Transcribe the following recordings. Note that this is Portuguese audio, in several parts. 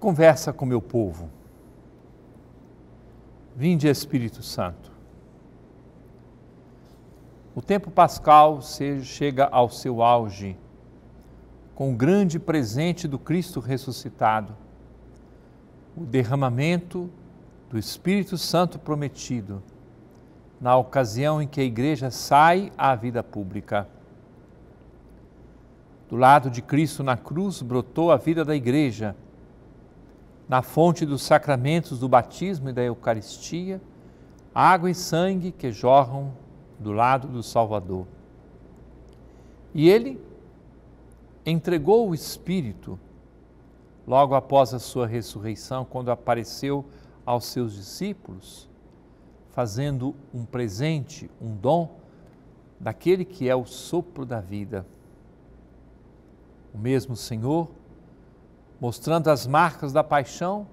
Conversa com meu povo. Vinde Espírito Santo. O tempo pascal chega ao seu auge com o grande presente do Cristo ressuscitado, o derramamento do Espírito Santo prometido, na ocasião em que a igreja sai à vida pública. Do lado de Cristo na cruz brotou a vida da igreja na fonte dos sacramentos do batismo e da Eucaristia, água e sangue que jorram do lado do Salvador. E ele entregou o Espírito logo após a sua ressurreição, quando apareceu aos seus discípulos, fazendo um presente, um dom daquele que é o sopro da vida. O mesmo Senhor mostrando as marcas da paixão,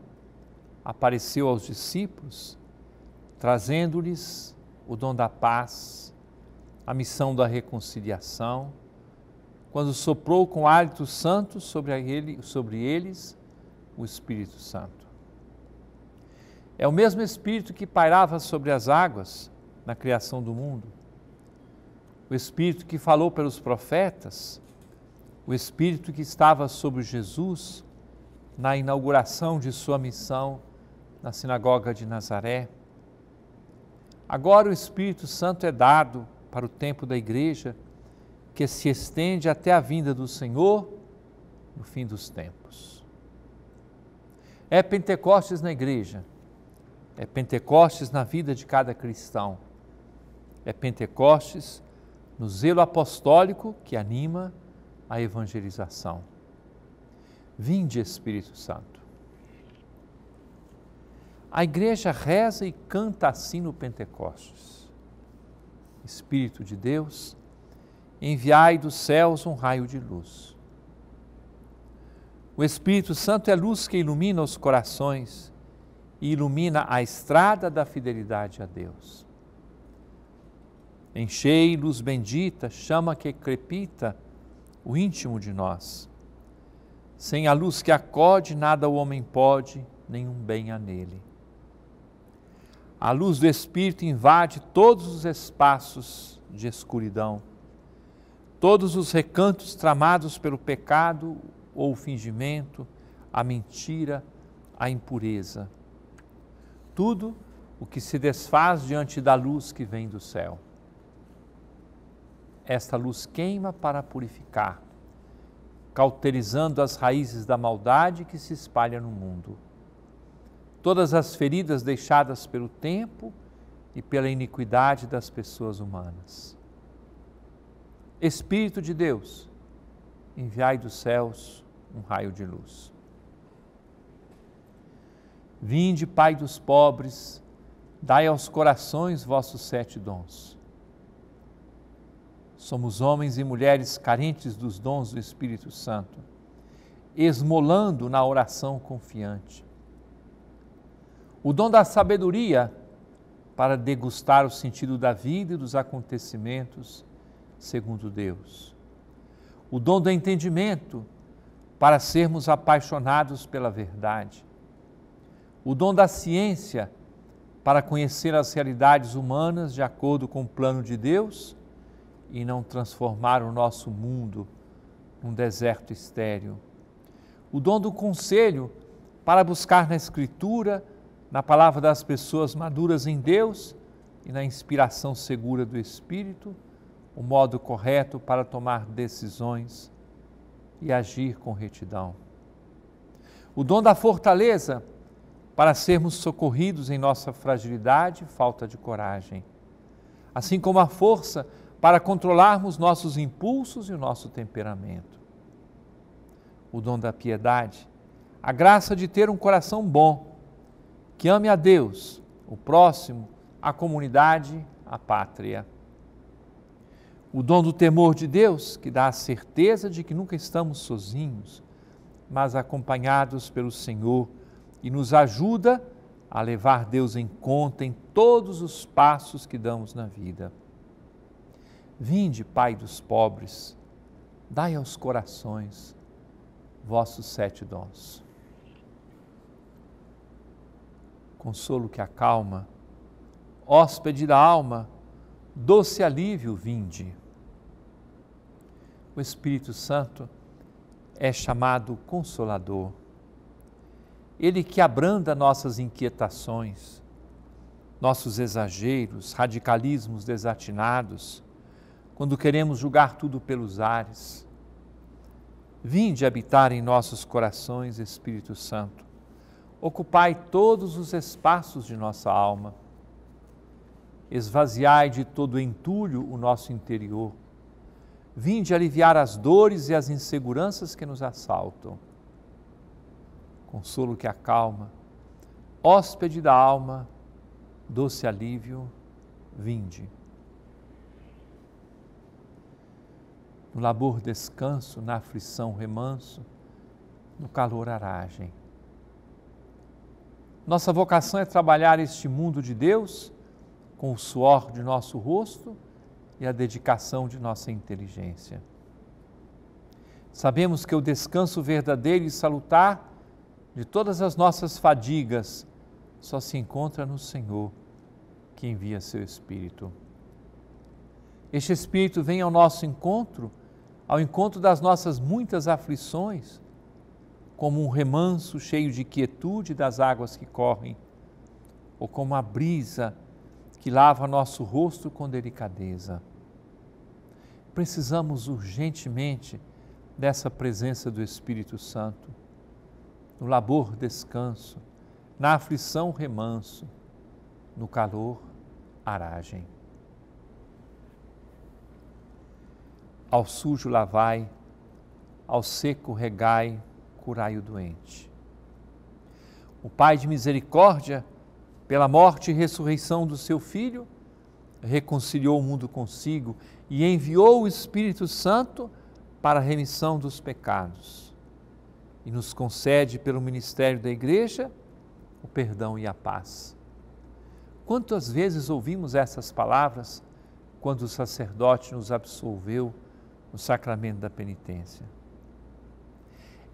apareceu aos discípulos, trazendo-lhes o dom da paz, a missão da reconciliação. Quando soprou com hálito santo sobre, ele, sobre eles o Espírito Santo. É o mesmo Espírito que pairava sobre as águas na criação do mundo, o Espírito que falou pelos profetas, o Espírito que estava sobre Jesus na inauguração de sua missão na Sinagoga de Nazaré. Agora o Espírito Santo é dado para o tempo da igreja, que se estende até a vinda do Senhor no fim dos tempos. É Pentecostes na igreja, é Pentecostes na vida de cada cristão, é Pentecostes no zelo apostólico que anima a evangelização. Vinde, Espírito Santo. A igreja reza e canta assim no Pentecostes: Espírito de Deus, enviai dos céus um raio de luz. O Espírito Santo é luz que ilumina os corações e ilumina a estrada da fidelidade a Deus. Enchei luz bendita, chama que crepita o íntimo de nós sem a luz que acode, nada o homem pode, nenhum bem há nele. A luz do Espírito invade todos os espaços de escuridão, todos os recantos tramados pelo pecado ou fingimento, a mentira, a impureza. Tudo o que se desfaz diante da luz que vem do céu. Esta luz queima para purificar cauterizando as raízes da maldade que se espalha no mundo. Todas as feridas deixadas pelo tempo e pela iniquidade das pessoas humanas. Espírito de Deus, enviai dos céus um raio de luz. Vinde, Pai dos pobres, dai aos corações vossos sete dons Somos homens e mulheres carentes dos dons do Espírito Santo, esmolando na oração confiante. O dom da sabedoria para degustar o sentido da vida e dos acontecimentos segundo Deus. O dom do entendimento para sermos apaixonados pela verdade. O dom da ciência para conhecer as realidades humanas de acordo com o plano de Deus e não transformar o nosso mundo num deserto estéril. O dom do conselho para buscar na Escritura, na palavra das pessoas maduras em Deus e na inspiração segura do Espírito, o modo correto para tomar decisões e agir com retidão. O dom da fortaleza para sermos socorridos em nossa fragilidade e falta de coragem, assim como a força para para controlarmos nossos impulsos e o nosso temperamento. O dom da piedade, a graça de ter um coração bom, que ame a Deus, o próximo, a comunidade, a pátria. O dom do temor de Deus, que dá a certeza de que nunca estamos sozinhos, mas acompanhados pelo Senhor e nos ajuda a levar Deus em conta em todos os passos que damos na vida Vinde, Pai dos pobres, dai aos corações vossos sete dons. Consolo que acalma, hóspede da alma, doce alívio, vinde. O Espírito Santo é chamado Consolador, ele que abranda nossas inquietações, nossos exageros, radicalismos desatinados, quando queremos julgar tudo pelos ares. Vinde habitar em nossos corações, Espírito Santo. Ocupai todos os espaços de nossa alma. Esvaziai de todo entulho o nosso interior. Vinde aliviar as dores e as inseguranças que nos assaltam. Consolo que acalma, hóspede da alma, doce alívio, vinde. no labor descanso, na aflição remanso, no calor aragem. Nossa vocação é trabalhar este mundo de Deus com o suor de nosso rosto e a dedicação de nossa inteligência. Sabemos que o descanso verdadeiro e salutar de todas as nossas fadigas só se encontra no Senhor, que envia seu Espírito. Este Espírito vem ao nosso encontro ao encontro das nossas muitas aflições, como um remanso cheio de quietude das águas que correm, ou como a brisa que lava nosso rosto com delicadeza. Precisamos urgentemente dessa presença do Espírito Santo. No labor, descanso, na aflição, remanso, no calor, aragem. Ao sujo lavai, ao seco regai, curai o doente. O Pai de misericórdia, pela morte e ressurreição do seu Filho, reconciliou o mundo consigo e enviou o Espírito Santo para a remissão dos pecados. E nos concede, pelo ministério da Igreja, o perdão e a paz. Quantas vezes ouvimos essas palavras quando o sacerdote nos absolveu? no sacramento da penitência.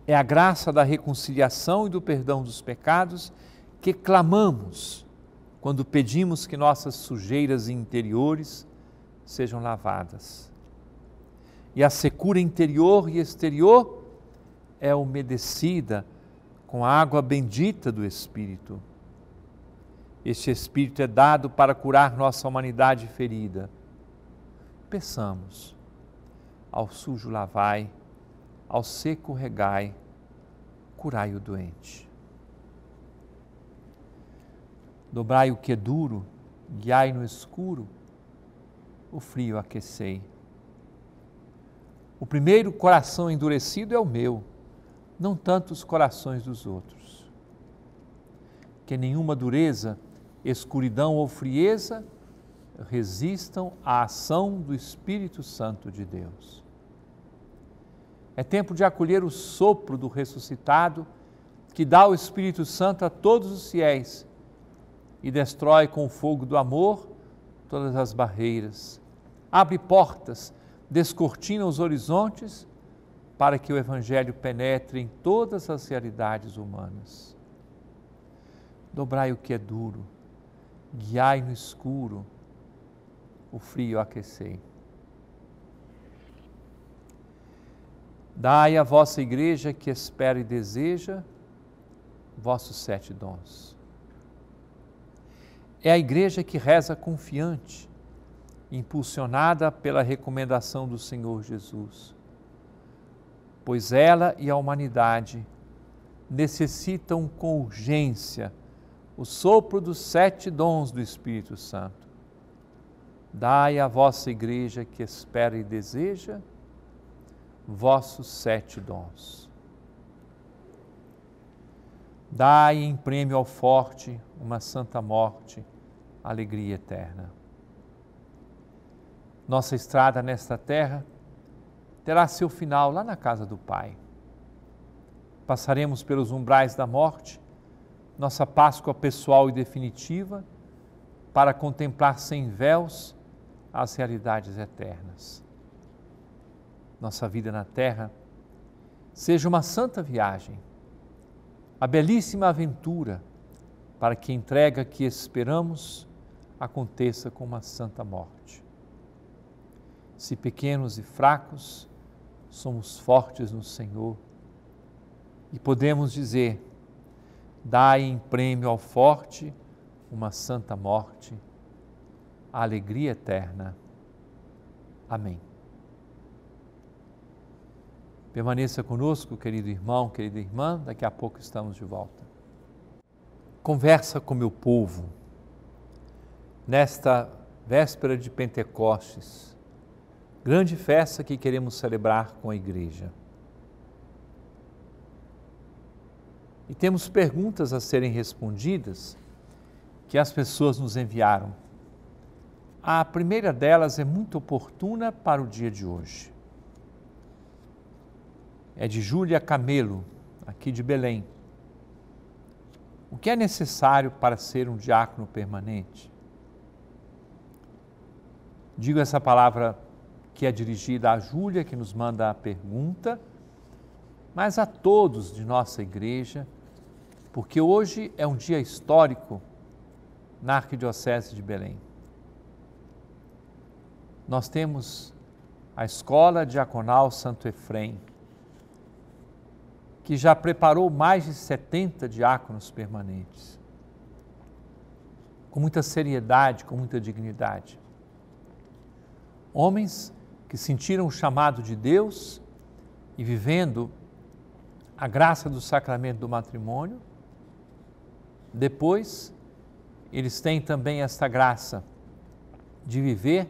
É a graça da reconciliação e do perdão dos pecados que clamamos quando pedimos que nossas sujeiras interiores sejam lavadas. E a secura interior e exterior é umedecida com a água bendita do Espírito. Este Espírito é dado para curar nossa humanidade ferida. Peçamos ao sujo lavai, ao seco regai, curai o doente. Dobrai o que é duro, guiai no escuro, o frio aquecei. O primeiro coração endurecido é o meu, não tanto os corações dos outros. Que nenhuma dureza, escuridão ou frieza resistam à ação do Espírito Santo de Deus. É tempo de acolher o sopro do ressuscitado que dá o Espírito Santo a todos os fiéis e destrói com o fogo do amor todas as barreiras. Abre portas, descortina os horizontes para que o Evangelho penetre em todas as realidades humanas. Dobrai o que é duro, guiai no escuro, o frio aquecei. Dai à vossa igreja que espera e deseja vossos sete dons. É a igreja que reza confiante, impulsionada pela recomendação do Senhor Jesus, pois ela e a humanidade necessitam com urgência o sopro dos sete dons do Espírito Santo. Dai à vossa igreja que espera e deseja vossos sete dons. Dai em prêmio ao forte uma santa morte, alegria eterna. Nossa estrada nesta terra terá seu final lá na casa do Pai. Passaremos pelos umbrais da morte, nossa Páscoa pessoal e definitiva, para contemplar sem véus as realidades eternas nossa vida na terra seja uma santa viagem, a belíssima aventura para que a entrega que esperamos aconteça com uma santa morte. Se pequenos e fracos, somos fortes no Senhor e podemos dizer: dai em prêmio ao forte uma santa morte, a alegria eterna. Amém. Permaneça conosco, querido irmão, querida irmã, daqui a pouco estamos de volta. Conversa com meu povo. Nesta véspera de Pentecostes, grande festa que queremos celebrar com a igreja. E temos perguntas a serem respondidas que as pessoas nos enviaram. A primeira delas é muito oportuna para o dia de hoje é de Júlia Camelo, aqui de Belém. O que é necessário para ser um diácono permanente? Digo essa palavra que é dirigida à Júlia, que nos manda a pergunta, mas a todos de nossa igreja, porque hoje é um dia histórico na Arquidiocese de Belém. Nós temos a Escola Diaconal Santo Efrem, que já preparou mais de 70 diáconos permanentes, com muita seriedade, com muita dignidade. Homens que sentiram o chamado de Deus e vivendo a graça do sacramento do matrimônio, depois eles têm também esta graça de viver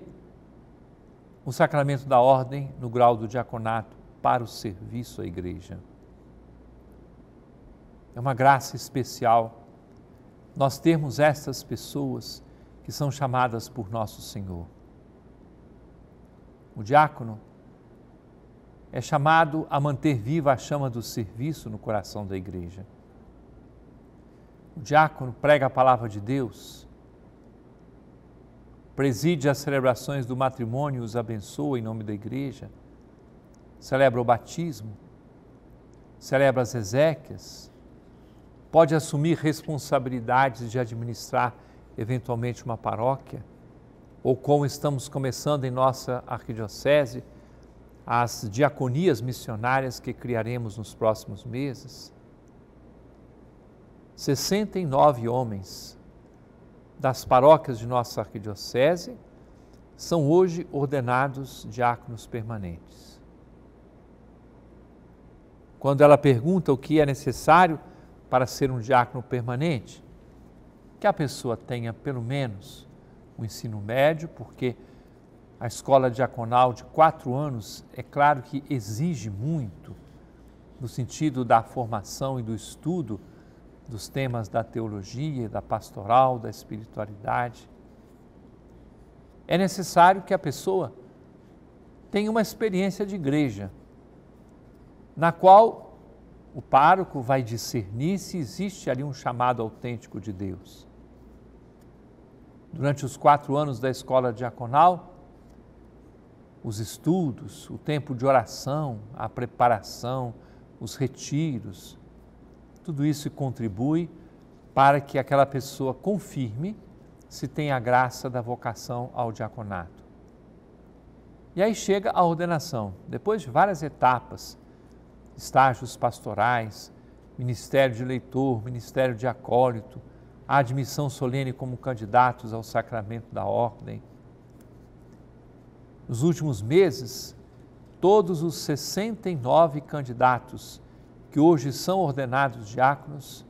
o sacramento da ordem no grau do diaconato para o serviço à igreja. É uma graça especial nós termos estas pessoas que são chamadas por nosso Senhor. O diácono é chamado a manter viva a chama do serviço no coração da igreja. O diácono prega a palavra de Deus, preside as celebrações do matrimônio e os abençoa em nome da igreja, celebra o batismo, celebra as exéquias, pode assumir responsabilidades de administrar eventualmente uma paróquia, ou como estamos começando em nossa arquidiocese, as diaconias missionárias que criaremos nos próximos meses. 69 homens das paróquias de nossa arquidiocese são hoje ordenados diáconos permanentes. Quando ela pergunta o que é necessário para ser um diácono permanente, que a pessoa tenha pelo menos o um ensino médio, porque a escola diaconal de quatro anos, é claro que exige muito no sentido da formação e do estudo dos temas da teologia, da pastoral, da espiritualidade. É necessário que a pessoa tenha uma experiência de igreja, na qual o pároco vai discernir se existe ali um chamado autêntico de Deus. Durante os quatro anos da escola diaconal, os estudos, o tempo de oração, a preparação, os retiros, tudo isso contribui para que aquela pessoa confirme se tem a graça da vocação ao diaconato. E aí chega a ordenação, depois de várias etapas estágios pastorais, ministério de leitor, ministério de acólito, a admissão solene como candidatos ao sacramento da ordem. Nos últimos meses, todos os 69 candidatos que hoje são ordenados diáconos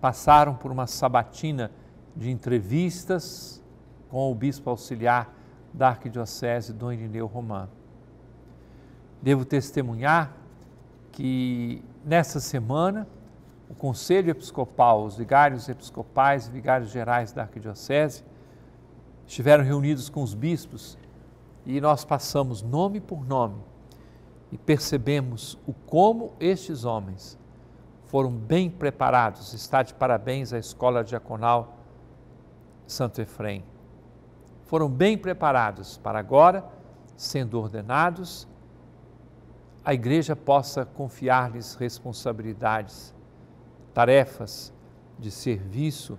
passaram por uma sabatina de entrevistas com o bispo auxiliar da Arquidiocese, Dom Irineu Romano. Devo testemunhar que nessa semana o Conselho Episcopal, os vigários episcopais e vigários gerais da Arquidiocese estiveram reunidos com os bispos e nós passamos nome por nome e percebemos o como estes homens foram bem preparados. Está de parabéns à Escola Diaconal Santo Efrem. Foram bem preparados para agora, sendo ordenados a igreja possa confiar-lhes responsabilidades, tarefas de serviço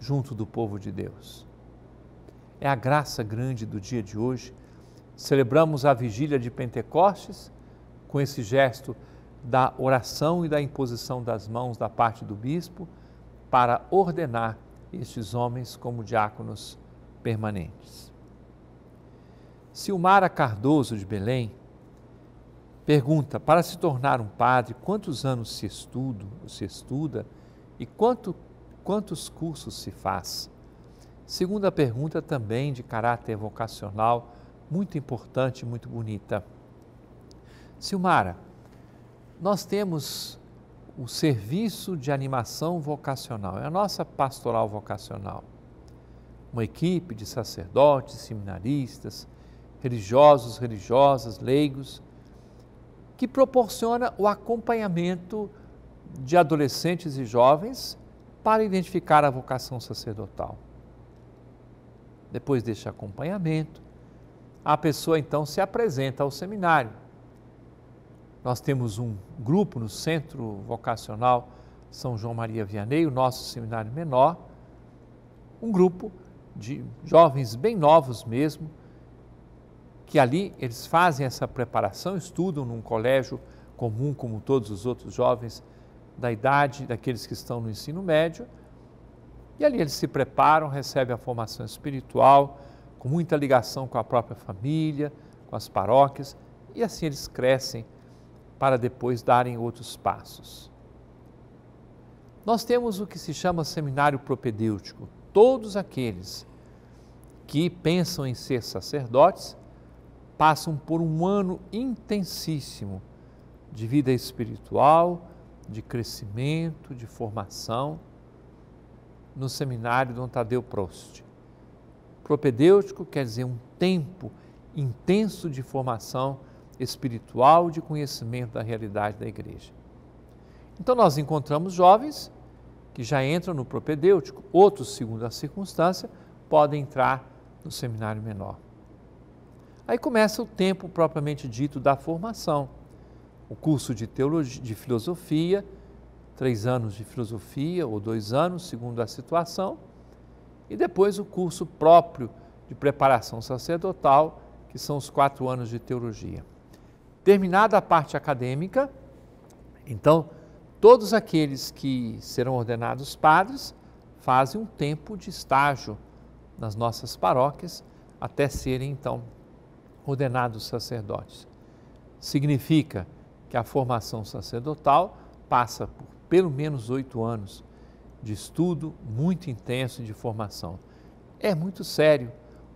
junto do povo de Deus. É a graça grande do dia de hoje. Celebramos a vigília de Pentecostes com esse gesto da oração e da imposição das mãos da parte do bispo para ordenar estes homens como diáconos permanentes. Silmara Cardoso de Belém, Pergunta: para se tornar um padre, quantos anos se, estudo, se estuda e quanto, quantos cursos se faz? Segunda pergunta, também de caráter vocacional, muito importante, muito bonita. Silmara, nós temos o serviço de animação vocacional, é a nossa pastoral vocacional. Uma equipe de sacerdotes, seminaristas, religiosos, religiosas, leigos que proporciona o acompanhamento de adolescentes e jovens para identificar a vocação sacerdotal. Depois deste acompanhamento, a pessoa então se apresenta ao seminário. Nós temos um grupo no Centro Vocacional São João Maria Vianney, o nosso seminário menor, um grupo de jovens bem novos mesmo, que ali eles fazem essa preparação, estudam num colégio comum como todos os outros jovens da idade daqueles que estão no ensino médio. E ali eles se preparam, recebem a formação espiritual, com muita ligação com a própria família, com as paróquias, e assim eles crescem para depois darem outros passos. Nós temos o que se chama seminário propedêutico. Todos aqueles que pensam em ser sacerdotes passam por um ano intensíssimo de vida espiritual, de crescimento, de formação no seminário Dom Tadeu Prost. Propedêutico quer dizer um tempo intenso de formação espiritual, de conhecimento da realidade da igreja. Então nós encontramos jovens que já entram no propedêutico, outros, segundo a circunstância, podem entrar no seminário menor. Aí começa o tempo propriamente dito da formação. O curso de teologia, de filosofia, três anos de filosofia ou dois anos, segundo a situação, e depois o curso próprio de preparação sacerdotal, que são os quatro anos de teologia. Terminada a parte acadêmica, então todos aqueles que serão ordenados padres fazem um tempo de estágio nas nossas paróquias até serem então ordenados sacerdotes. Significa que a formação sacerdotal passa por pelo menos oito anos de estudo muito intenso de formação. É muito sério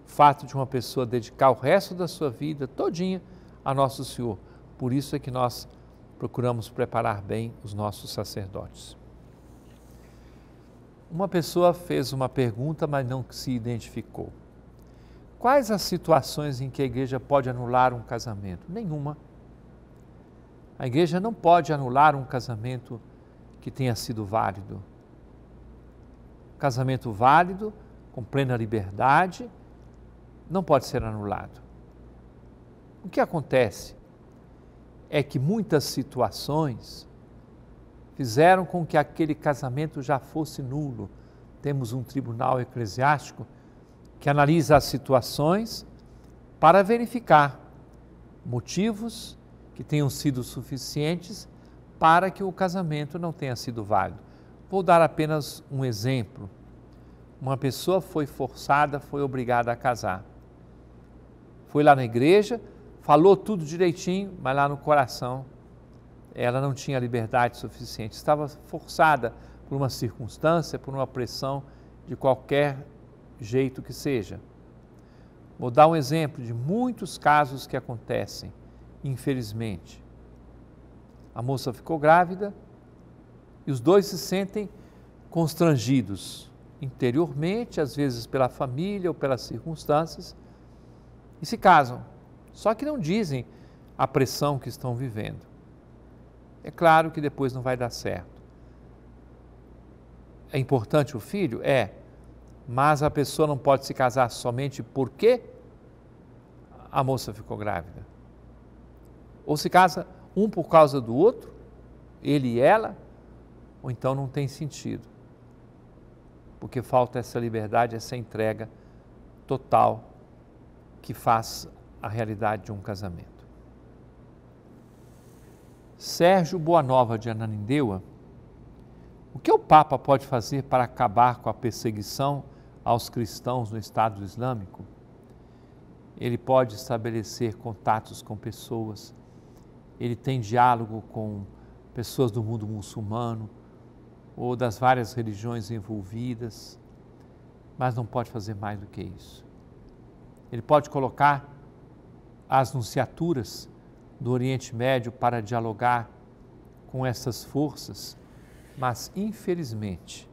o fato de uma pessoa dedicar o resto da sua vida todinha a Nosso Senhor. Por isso é que nós procuramos preparar bem os nossos sacerdotes. Uma pessoa fez uma pergunta, mas não se identificou. Quais as situações em que a igreja pode anular um casamento? Nenhuma. A igreja não pode anular um casamento que tenha sido válido. Casamento válido, com plena liberdade, não pode ser anulado. O que acontece é que muitas situações fizeram com que aquele casamento já fosse nulo. Temos um tribunal eclesiástico que analisa as situações para verificar motivos que tenham sido suficientes para que o casamento não tenha sido válido. Vou dar apenas um exemplo. Uma pessoa foi forçada, foi obrigada a casar. Foi lá na igreja, falou tudo direitinho, mas lá no coração ela não tinha liberdade suficiente. Estava forçada por uma circunstância, por uma pressão de qualquer jeito que seja. Vou dar um exemplo de muitos casos que acontecem, infelizmente. A moça ficou grávida e os dois se sentem constrangidos interiormente, às vezes pela família ou pelas circunstâncias, e se casam. Só que não dizem a pressão que estão vivendo. É claro que depois não vai dar certo. É importante o filho? É mas a pessoa não pode se casar somente porque a moça ficou grávida. Ou se casa um por causa do outro, ele e ela, ou então não tem sentido. Porque falta essa liberdade, essa entrega total que faz a realidade de um casamento. Sérgio Boanova de Ananindeua, o que o Papa pode fazer para acabar com a perseguição aos cristãos no Estado Islâmico, ele pode estabelecer contatos com pessoas, ele tem diálogo com pessoas do mundo muçulmano ou das várias religiões envolvidas, mas não pode fazer mais do que isso. Ele pode colocar as nunciaturas do Oriente Médio para dialogar com essas forças, mas infelizmente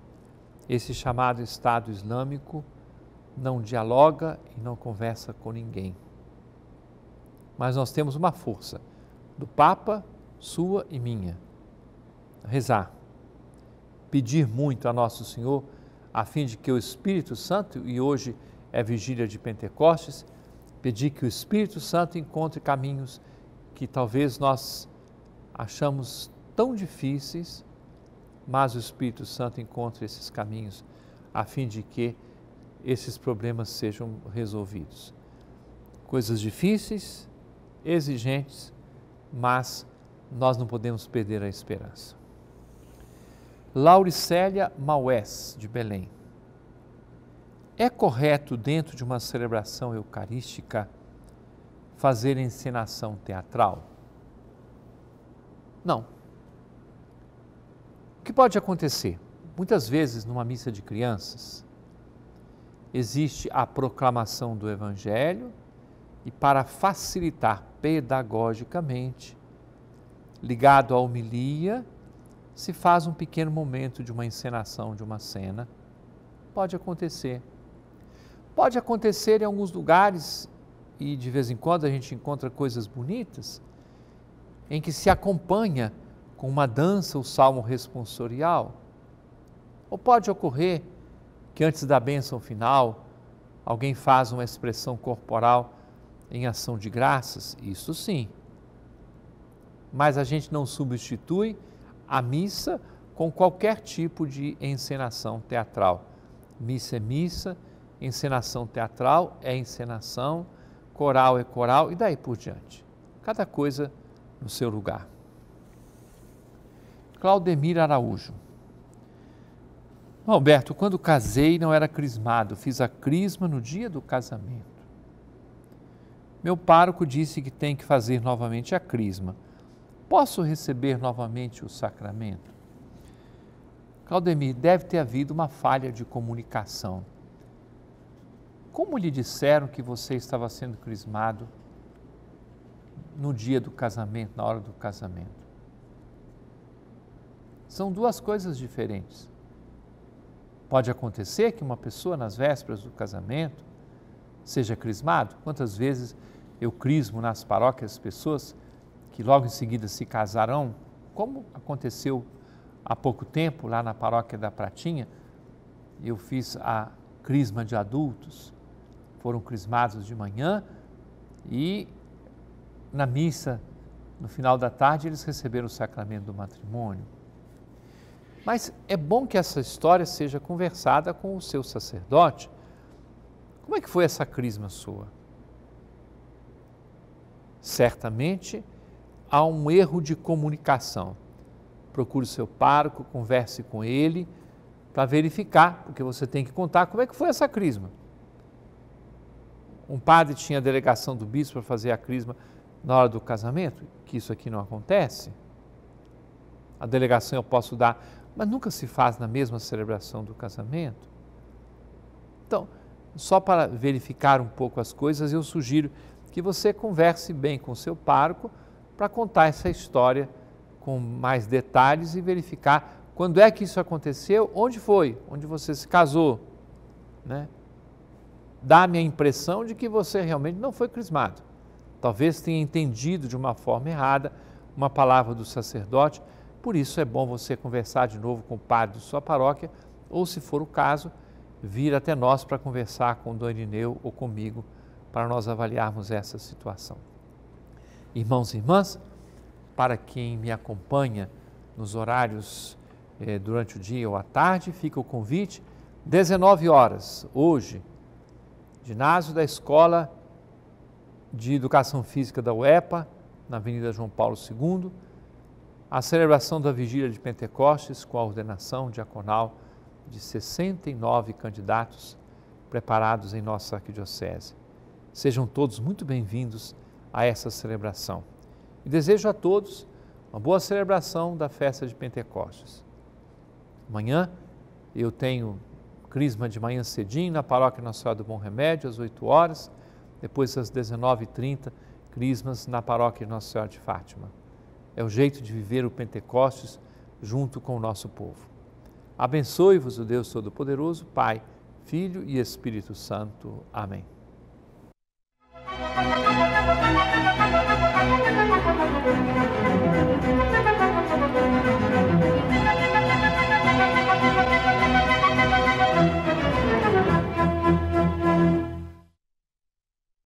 esse chamado Estado Islâmico não dialoga e não conversa com ninguém. Mas nós temos uma força do Papa, sua e minha. Rezar, pedir muito a Nosso Senhor, a fim de que o Espírito Santo, e hoje é vigília de Pentecostes, pedir que o Espírito Santo encontre caminhos que talvez nós achamos tão difíceis mas o Espírito Santo encontra esses caminhos a fim de que esses problemas sejam resolvidos. Coisas difíceis, exigentes, mas nós não podemos perder a esperança. Lauricélia Maués, de Belém. É correto, dentro de uma celebração eucarística, fazer encenação teatral? Não que pode acontecer? Muitas vezes, numa missa de crianças, existe a proclamação do Evangelho e, para facilitar pedagogicamente, ligado à homilia, se faz um pequeno momento de uma encenação, de uma cena. Pode acontecer. Pode acontecer em alguns lugares, e de vez em quando a gente encontra coisas bonitas, em que se acompanha com uma dança o salmo responsorial? Ou pode ocorrer que antes da bênção final, alguém faz uma expressão corporal em ação de graças? Isso sim. Mas a gente não substitui a missa com qualquer tipo de encenação teatral. Missa é missa, encenação teatral é encenação, coral é coral e daí por diante. Cada coisa no seu lugar. Claudemir Araújo. Alberto, quando casei não era crismado, fiz a crisma no dia do casamento. Meu pároco disse que tem que fazer novamente a crisma. Posso receber novamente o sacramento? Claudemir, deve ter havido uma falha de comunicação. Como lhe disseram que você estava sendo crismado no dia do casamento, na hora do casamento? São duas coisas diferentes. Pode acontecer que uma pessoa, nas vésperas do casamento, seja crismado. Quantas vezes eu crismo nas paróquias pessoas que logo em seguida se casarão, como aconteceu há pouco tempo lá na paróquia da Pratinha, eu fiz a crisma de adultos. Foram crismados de manhã e na missa, no final da tarde, eles receberam o sacramento do matrimônio. Mas é bom que essa história seja conversada com o seu sacerdote. Como é que foi essa crisma sua? Certamente há um erro de comunicação. Procure o seu pároco, converse com ele para verificar, porque você tem que contar como é que foi essa crisma. Um padre tinha a delegação do bispo para fazer a crisma na hora do casamento, que isso aqui não acontece. A delegação eu posso dar mas nunca se faz na mesma celebração do casamento. Então, só para verificar um pouco as coisas, eu sugiro que você converse bem com seu parco para contar essa história com mais detalhes e verificar quando é que isso aconteceu, onde foi, onde você se casou. Né? Dá-me a impressão de que você realmente não foi crismado. Talvez tenha entendido de uma forma errada uma palavra do sacerdote por isso é bom você conversar de novo com o padre de sua paróquia ou, se for o caso, vir até nós para conversar com o Dom Ineu ou comigo para nós avaliarmos essa situação. Irmãos e irmãs, para quem me acompanha nos horários eh, durante o dia ou à tarde, fica o convite, 19 horas, hoje, ginásio da Escola de Educação Física da UEPA, na Avenida João Paulo II, a celebração da vigília de Pentecostes com a ordenação diaconal de 69 candidatos preparados em nossa arquidiocese. Sejam todos muito bem-vindos a essa celebração. E desejo a todos uma boa celebração da festa de Pentecostes. Amanhã eu tenho crisma de manhã cedinho na paróquia Nossa Senhora do Bom Remédio, às 8 horas. Depois, às 19h30, crismas na paróquia Nossa Senhora de Fátima é o jeito de viver o Pentecostes junto com o nosso povo. Abençoe-vos o Deus Todo-Poderoso, Pai, Filho e Espírito Santo. Amém.